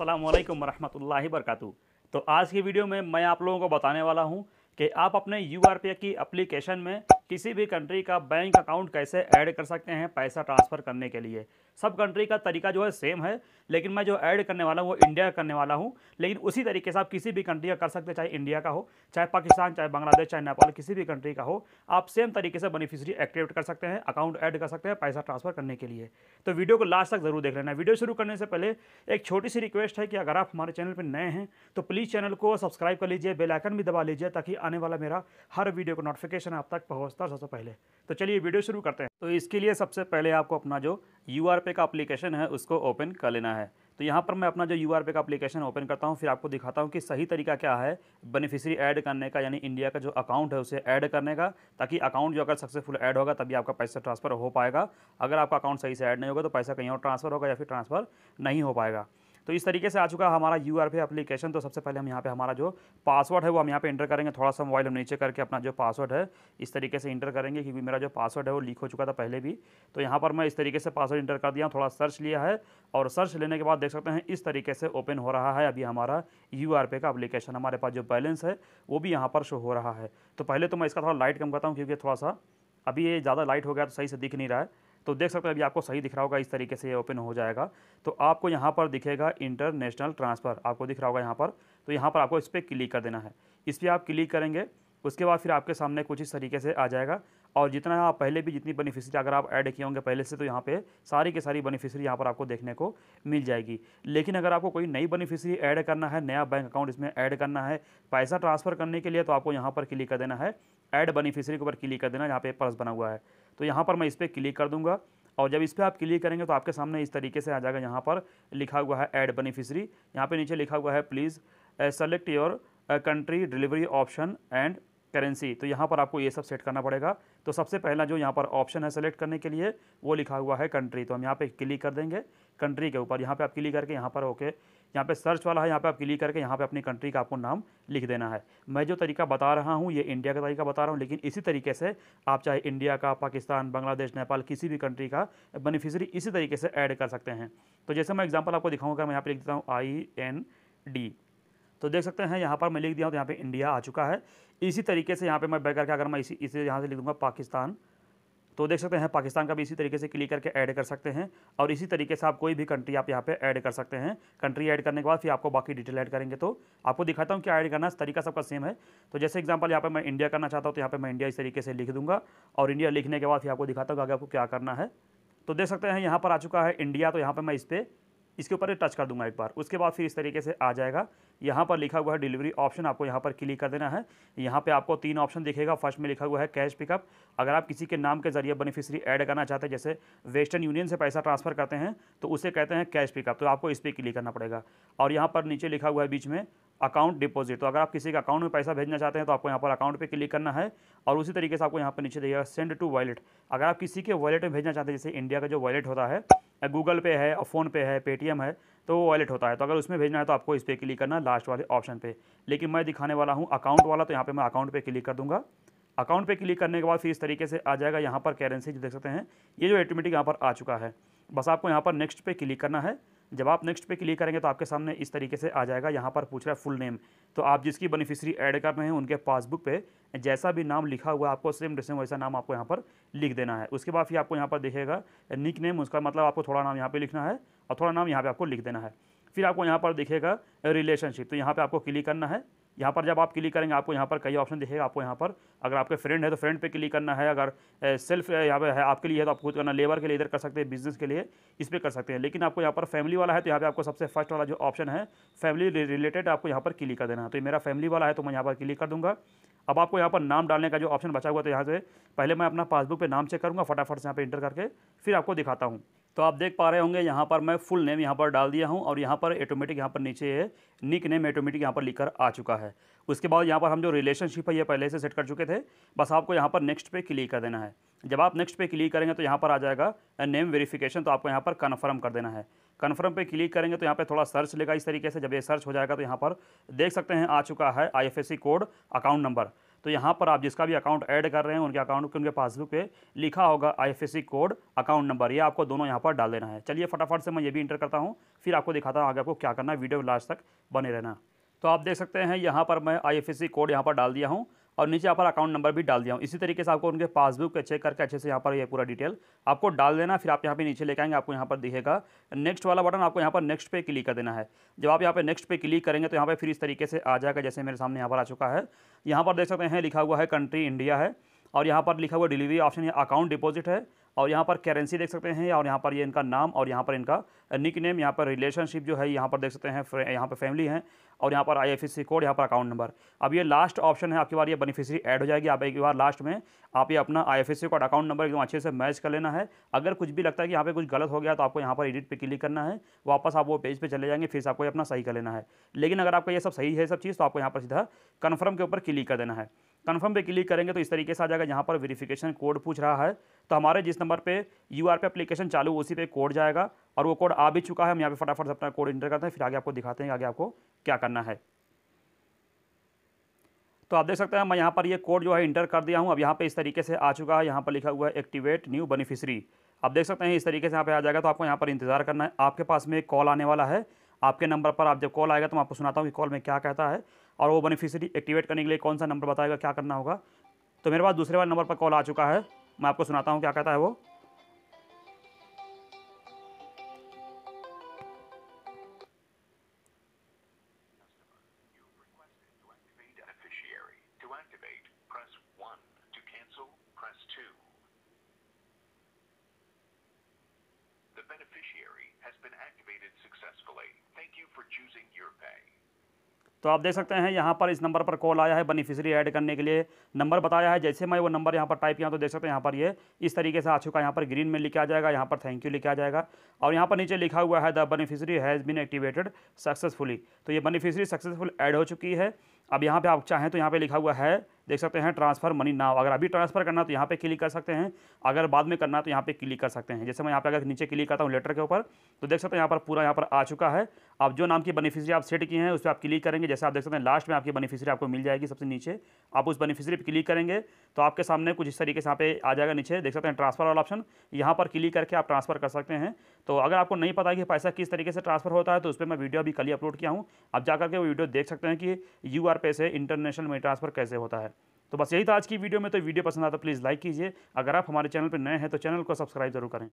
असलकम वरहि वरक तो आज की वीडियो में मैं आप लोगों को बताने वाला हूँ कि आप अपने यू की एप्लीकेशन में किसी भी कंट्री का बैंक अकाउंट कैसे ऐड कर सकते हैं पैसा ट्रांसफ़र करने के लिए सब कंट्री का तरीका जो है सेम है लेकिन मैं जो ऐड करने वाला हूँ वो इंडिया करने वाला हूँ लेकिन उसी तरीके से आप किसी भी कंट्री का कर सकते हैं चाहे इंडिया का हो चाहे पाकिस्तान चाहे बांग्लादेश चाहे नेपाल किसी भी कंट्री का हो आप सेम तरीके से बेनिफिशरी एक्टिवेट कर सकते हैं अकाउंट ऐड कर सकते हैं पैसा ट्रांसफ़र करने के लिए तो वीडियो को लास्ट तक ज़रूर देख लेना वीडियो शुरू करने से पहले एक छोटी सी रिक्वेस्ट है कि अगर आप हमारे चैनल पर नए हैं तो प्लीज़ चैनल को सब्सक्राइब कर लीजिए बेलाइकन भी दबा लीजिए ताकि आने वाला मेरा हर वीडियो का नोटिफिकेशन आप तक पहुँच सोचता सबसे पहले तो चलिए वीडियो शुरू करते हैं तो इसके लिए सबसे पहले आपको अपना जो यू का अप्लीकेशन है उसको ओपन कर लेना है तो यहाँ पर मैं अपना जो यू का अप्लीकेशन ओपन करता हूँ फिर आपको दिखाता हूँ कि सही तरीका क्या है बेनिफिशरी ऐड करने का यानी इंडिया का जो अकाउंट है उसे ऐड करने का ताकि अकाउंट जो अगर सक्सेसफुल ऐड होगा तभी आपका पैसा ट्रांसफ़र हो पाएगा अगर आपका अकाउंट सही से ऐड नहीं होगा तो पैसा कहीं और ट्रांसफ़र होगा या फिर ट्रांसफ़र नहीं हो पाएगा तो इस तरीके से आ चुका हमारा यू आर एप्लीकेशन तो सबसे पहले हम यहाँ पे हमारा जो पासवर्ड है वो हम यहाँ पे इंटर करेंगे थोड़ा सा मोबाइल हम नीचे करके अपना जो पासवर्ड है इस तरीके से इंटर करेंगे क्योंकि मेरा जो पासवर्ड है वो लीक हो चुका था पहले भी तो यहाँ पर मैं इस तरीके से पासवर्ड इंटर कर दिया थोड़ा सर्च लिया है और सर्च लेने के बाद देख सकते हैं इस तरीके से ओपन हो रहा है अभी हमारा यू का अप्लीकेशन हमारे पास जो बैलेंस है वो भी यहाँ पर शो हो रहा है तो पहले तो मैं इसका थोड़ा लाइट कम करता हूँ क्योंकि थोड़ा सा अभी ये ज़्यादा लाइट हो गया तो सही से दिख नहीं रहा है तो देख सकते हैं अभी आपको सही दिख रहा होगा इस तरीके से ये ओपन हो जाएगा तो आपको यहाँ पर दिखेगा इंटरनेशनल ट्रांसफ़र आपको दिख रहा होगा यहाँ पर तो यहाँ पर आपको इस पर क्लिक कर देना है इस पर आप क्लिक करेंगे उसके बाद फिर आपके सामने कुछ इस तरीके से आ जाएगा और जितना आप पहले भी जितनी बेनिफिशरी अगर आप ऐड किए होंगे पहले से तो यहाँ पे सारी के सारी बेनिफिशरी यहाँ पर आपको देखने को मिल जाएगी लेकिन अगर आपको कोई नई बेनिफिशरी ऐड करना है नया बैंक अकाउंट इसमें ऐड करना है पैसा ट्रांसफ़र करने के लिए तो आपको यहाँ पर क्लिक कर देना है ऐड बेनिफिशरी के ऊपर क्लिक कर देना यहाँ पे पर्स बना हुआ है तो यहाँ पर मैं इस पर क्लिक कर दूँगा और जब इस पर आप क्लिक करेंगे तो आपके सामने इस तरीके से आ जाएगा यहाँ पर लिखा हुआ है ऐड बेनिफिशरी यहाँ पर नीचे लिखा हुआ है please select your country delivery option and currency तो यहाँ पर आपको ये सब सेट करना पड़ेगा तो सबसे पहला जो यहाँ पर ऑप्शन है सेलेक्ट करने के लिए वो लिखा हुआ है कंट्री तो हम यहाँ पे क्लिक कर देंगे कंट्री के ऊपर यहाँ पे आप क्लिक करके यहाँ पर ओके यहाँ पे सर्च वाला है यहाँ पे आप क्लिक करके यहाँ पे अपनी कंट्री का आपको नाम लिख देना है मैं जो तरीका बता रहा हूँ ये इंडिया का तरीका बता रहा हूँ लेकिन इसी तरीके से आप चाहे इंडिया का पाकिस्तान बांग्लादेश नेपाल किसी भी कंट्री का बेनिफिशरी इसी तरीके से ऐड कर सकते हैं तो जैसे मैं एग्जाम्पल आपको दिखाऊँगा मैं यहाँ पर लिख देता हूँ आई एन डी तो देख सकते हैं यहाँ पर मैं लिख दिया हूँ तो यहाँ पर इंडिया आ चुका है इसी तरीके से यहाँ पर मैं बैठ करके अगर मैं इसी इसे यहाँ से लिख दूँगा पाकिस्तान तो देख सकते हैं पाकिस्तान का भी इसी तरीके से क्लिक करके ऐड कर सकते हैं और इसी तरीके से आप कोई भी कंट्री आप यहाँ पे ऐड कर सकते हैं कंट्री ऐड करने के बाद फिर आपको बाकी डिटेल ऐड करेंगे तो आपको दिखाता हूँ कि ऐड करना तरीका सबका सेम है तो जैसे एग्जाम्पल यहाँ पर मैं इंडिया करना चाहता हूँ तो यहाँ पर मैं इंडिया इस तरीके से लिख दूँगा और इंडिया लिखने के बाद फिर आपको दिखाता हूँ आगे आपको क्या करना है तो देख सकते हैं यहाँ पर आ चुका है इंडिया तो यहाँ पर मैं इस पर इसके ऊपर टच कर दूंगा एक बार उसके बाद फिर इस तरीके से आ जाएगा यहाँ पर लिखा हुआ है डिलीवरी ऑप्शन आपको यहाँ पर क्लिक कर देना है यहाँ पे आपको तीन ऑप्शन दिखेगा फर्स्ट में लिखा हुआ है कैश पिकअप अगर आप किसी के नाम के जरिए बेनिफिशियरी ऐड करना चाहते हैं जैसे वेस्टर्न यूनियन से पैसा ट्रांसफ़र करते हैं तो उसे कहते हैं कैश पिकअप तो आपको इस पर क्लिक करना पड़ेगा और यहाँ पर नीचे लिखा हुआ है बीच में अकाउंट डिपॉजिट तो अगर आप किसी के अकाउंट में पैसा भेजना चाहते हैं तो आपको यहाँ पर अकाउंट पे क्लिक करना है और उसी तरीके से आपको यहाँ पर नीचे देखिए सेंड टू वॉलेट अगर आप किसी के वॉलेट में भेजना चाहते हैं जैसे इंडिया का जो वॉलेट होता है गूगल पे है और फ़ोन पे है पेटीएम है तो वो वॉलेट होता है तो अगर उसमें भेजना है तो आपको इस पर क्लिक करना है लास्ट वाले ऑप्शन पर लेकिन मैं दिखाने वाला हूँ अकाउंट वाला तो यहाँ पर मैं अकाउंट पर क्लिक कर दूँगा अकाउंट पे क्लिक करने के बाद फिर इस तरीके से आ जाएगा यहाँ पर करेंसी जो देख सकते हैं ये जो ऑटोमेटिक यहाँ पर आ चुका है बस आपको यहाँ पर नेक्स्ट पे क्लिक करना है जब आप नेक्स्ट पे क्लिक करेंगे तो आपके सामने इस तरीके से आ जाएगा यहाँ पर पूछ रहा है फुल नेम तो आप जिसकी बेनिफिशरी ऐड कर रहे हैं उनके पासबुक पे जैसा भी नाम लिखा हुआ है आपको सेम टू सेम वैसा नाम आपको यहाँ पर लिख देना है उसके बाद फिर आपको यहाँ पर देखेगा निक नेम उसका मतलब आपको थोड़ा नाम यहाँ पर लिखना है और थोड़ा नाम यहाँ पर आपको लिख देना है फिर आपको यहाँ पर दिखेगा रिलेशनशिप तो यहाँ पर आपको क्लिक करना है यहाँ पर जब आप क्लिक करेंगे आपको यहाँ पर कई ऑप्शन दिखेगा आपको यहाँ पर अगर आपके फ्रेंड है तो फ्रेंड पे क्लिक करना है अगर सेल्फ यहाँ पे है आपके लिए है तो आपको खुद करना लेबर के लिए इधर कर सकते हैं बिजनेस के लिए इस पर कर सकते हैं लेकिन आपको यहाँ पर फैमिली वाला है तो यहाँ पे आपको सबसे फर्स्ट वाला जो ऑप्शन है फैमिली रिलेटेड आपको यहाँ पर क्लिक कर देना है तो मेरा फैमिली वाला है तो मैं यहाँ पर क्लिक कर दूँगा अब आपको यहाँ पर नाम डालने का जो ऑप्शन बचा हुआ तो यहाँ से पहले मैं अपना पासबुक पर नाम चेक करूँगा फटाफट से यहाँ पर इंटर करके फिर आपको दिखाता हूँ तो आप देख पा रहे होंगे यहाँ पर मैं फुल नेम यहाँ पर डाल दिया हूँ और यहाँ पर ऑटोमेटिक यहाँ पर नीचे है निक नेम ऑटोमेटिक यहाँ पर लिखकर आ चुका है उसके बाद यहाँ पर हम जो रिलेशनशिप है ये पहले से सेट कर चुके थे बस आपको यहाँ पर नेक्स्ट पे क्लिक कर देना है जब आप नेक्स्ट पे क्लिक करेंगे तो यहाँ पर आ जाएगा नेम वेरीफ़िकेशन तो आपको यहाँ पर कन्फर्म कर देना है कन्फर्म पे क्लिक करेंगे तो यहाँ पर थोड़ा सर्च लेगा इस तरीके से जब ये सर्च हो जाएगा तो यहाँ पर देख सकते हैं आ चुका है आई कोड अकाउंट नंबर तो यहाँ पर आप जिसका भी अकाउंट ऐड कर रहे हैं उनके अकाउंट के उनके पासबुक पे लिखा होगा आई कोड अकाउंट नंबर ये आपको दोनों यहाँ पर डाल देना है चलिए फटाफट से मैं ये भी इंटर करता हूँ फिर आपको दिखाता हूँ आगे आपको क्या करना है वीडियो लास्ट तक बने रहना तो आप देख सकते हैं यहाँ पर मैं आई कोड यहाँ पर डाल दिया हूँ और नीचे यहाँ पर अकाउंट नंबर भी डाल दिया हूँ इसी तरीके से आपको उनके पासबुक चेक करके अच्छे से यहाँ पर ये पूरा डिटेल आपको डाल देना फिर आप यहाँ पे नीचे लेके आएंगे आपको यहाँ पर दिखेगा नेक्स्ट वाला बटन आपको यहाँ पर नेक्स्ट पे क्लिक कर देना है जब आप यहाँ पे नेक्स्ट पे क्लिक करेंगे तो यहाँ पर फिर इस तरीके से आ जाएगा जैसे मेरे सामने यहाँ पर आ चुका है यहाँ पर देख सकते हैं लिखा हुआ है कंट्री इंडिया है और यहाँ पर लिखा हुआ डिलीवरी ऑप्शन है अकाउंट डिपोजिट है और यहाँ पर करेंसी देख सकते हैं और यहाँ पर ये इनका नाम और यहाँ पर इनका निक नेम यहाँ पर रिलेशनशिप जो है यहाँ पर देख सकते हैं यहाँ पर फैमिली है और यहाँ पर आई कोड यहाँ पर अकाउंट नंबर अब ये लास्ट ऑप्शन है आपकी बार ये बेनिफिशियरी ऐड हो जाएगी आप एक बार लास्ट में आप ये अपना आईएफएससी कोड अकाउंट नंबर एकदम अच्छे से मैच कर लेना है अगर कुछ भी लगता है कि यहाँ पे कुछ गलत हो गया तो आपको यहाँ पर एडिट पे क्लिक करना है वापस आप वो पेज पे चले जाएंगे फिर से आपको अपना सही कर लेना है लेकिन अगर आपका ये सब सही है सब चीज़ तो आपको यहाँ पर सीधा कन्फर्म के ऊपर क्लिक कर देना है कन्फर्म पर क्लिक करेंगे तो इस तरीके से आ जाएगा यहाँ पर वेरीफिकेशन कोड पूछ रहा है तो हमारे जिस नंबर पर यू आर पे एप्लीकेशन चालू उसी पर कोड जाएगा और वो कोड आ भी चुका है हम यहाँ पे फटाफट अपना कोड इंटर करते हैं फिर आगे आपको दिखाते हैं आगे आपको क्या करना है तो आप देख सकते हैं मैं यहाँ पर ये यह कोड जो है इंटर कर दिया हूँ अब यहाँ पे इस तरीके से आ चुका है यहाँ पर लिखा हुआ है एक्टिवेट न्यू बेनिफिशरी आप देख सकते हैं इस तरीके से यहाँ पे आ जाएगा तो आपको यहाँ पर इंतजार करना है आपके पास में एक कॉल आने वाला है आपके नंबर पर आप जब कॉल आएगा तो मैं आपको सुनाता हूँ कि कॉल में क्या कहता है और वो बेनिफिशरी एक्टिवेट करने के लिए कौन सा नंबर बताएगा क्या करना होगा तो मेरे पास दूसरे वाले नंबर पर कॉल आ चुका है मैं आपको सुनाता हूँ क्या कहता है वो The beneficiary has been activated successfully. Thank you for choosing your pay. तो आप देख सकते हैं यहाँ पर इस नंबर पर कॉल आया है बेनिफिशियरी ऐड करने के लिए नंबर बताया है जैसे मैं वो नंबर यहाँ पर टाइप किया तो देख सकते हैं यहाँ पर ये इस तरीके से आ चुका है यहाँ पर ग्रीन में लिखा जाएगा यहाँ पर थैंक यू लिखा जाएगा और यहाँ पर नीचे लिखा हुआ है the beneficiary has been activated successfully तो ये बेनिफिशियरी सक्सेसफुल ऐड हो चुकी है अब यहाँ पर आप चाहें तो यहाँ पर लिखा हुआ है देख सकते हैं ट्रांसफ़र मनी नाव अगर अभी ट्रांसफ़र करना तो यहाँ पे क्लिक कर सकते हैं अगर बाद में करना तो यहाँ पे क्लिक कर सकते हैं जैसे मैं यहाँ पे अगर नीचे क्लिक करता हूँ लेटर के ऊपर तो देख सकते हैं यहाँ पर पूरा यहाँ पर आ चुका है आप जो नाम की बेनिफिशरी आप सेट किए हैं उस पर आप क्लिक करेंगे जैसे आप देख सकते हैं लास्ट में आपकी बेनिफिशरी आपको मिल जाएगी सबसे नीचे आप उस बेनिफिशरी पर क्लिक करेंगे तो आपके सामने कुछ इस तरीके से यहाँ पे आ जाएगा नीचे देख सकते हैं ट्रांसफ़र वाला ऑप्शन यहाँ पर क्लिक करके आप ट्रांसफ़र कर सकते हैं तो अगर आपको नहीं पता कि पैसा किस तरीके से ट्रांसफ़र होता है तो उस पर मैं वीडियो अभी कल ही अपलोड किया हूँ आप जाकर के वो वीडियो देख सकते हैं कि यू पैसे इंटरनेशनल मनी ट्रांसफ़र कैसे होता है तो बस यही था आज की वीडियो में तो वीडियो पसंद आता तो प्लीज़ लाइक कीजिए अगर आप हमारे चैनल पर नए हैं तो चैनल को सब्सक्राइब जरूर करें